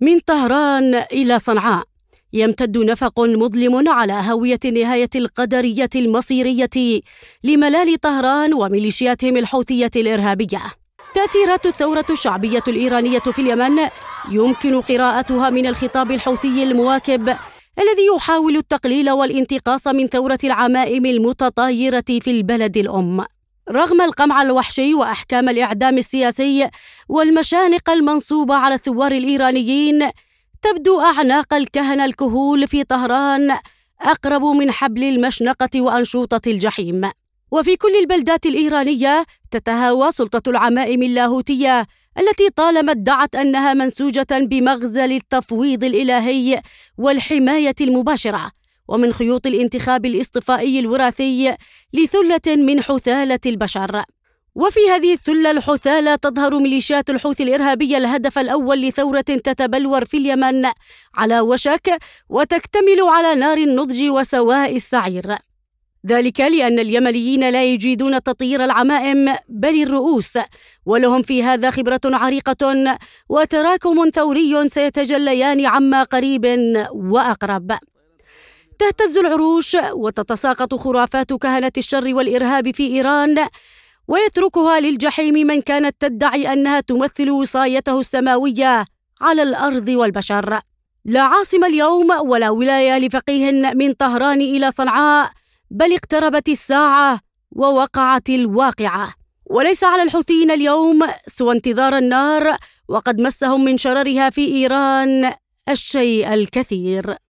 من طهران إلى صنعاء يمتد نفق مظلم على هاوية النهاية القدرية المصيرية لملال طهران وميليشياتهم الحوثية الإرهابية تأثيرات الثورة الشعبية الإيرانية في اليمن يمكن قراءتها من الخطاب الحوثي المواكب الذي يحاول التقليل والانتقاص من ثورة العمائم المتطايرة في البلد الأم رغم القمع الوحشي واحكام الاعدام السياسي والمشانق المنصوبه على الثوار الايرانيين تبدو اعناق الكهنه الكهول في طهران اقرب من حبل المشنقه وانشوطه الجحيم وفي كل البلدات الايرانيه تتهاوى سلطه العمائم اللاهوتيه التي طالما ادعت انها منسوجه بمغزل التفويض الالهي والحمايه المباشره ومن خيوط الانتخاب الاصطفائي الوراثي لثلة من حثالة البشر وفي هذه الثلة الحثالة تظهر ميليشيات الحوثي الإرهابية الهدف الأول لثورة تتبلور في اليمن على وشك وتكتمل على نار النضج وسواء السعير ذلك لأن اليمنيين لا يجيدون تطير العمائم بل الرؤوس ولهم في هذا خبرة عريقة وتراكم ثوري سيتجليان عما قريب وأقرب تهتز العروش وتتساقط خرافات كهنة الشر والإرهاب في إيران ويتركها للجحيم من كانت تدعي أنها تمثل وصايته السماوية على الأرض والبشر لا عاصمة اليوم ولا ولاية لفقيه من طهران إلى صنعاء بل اقتربت الساعة ووقعت الواقعة وليس على الحوثيين اليوم سوى انتظار النار وقد مسهم من شررها في إيران الشيء الكثير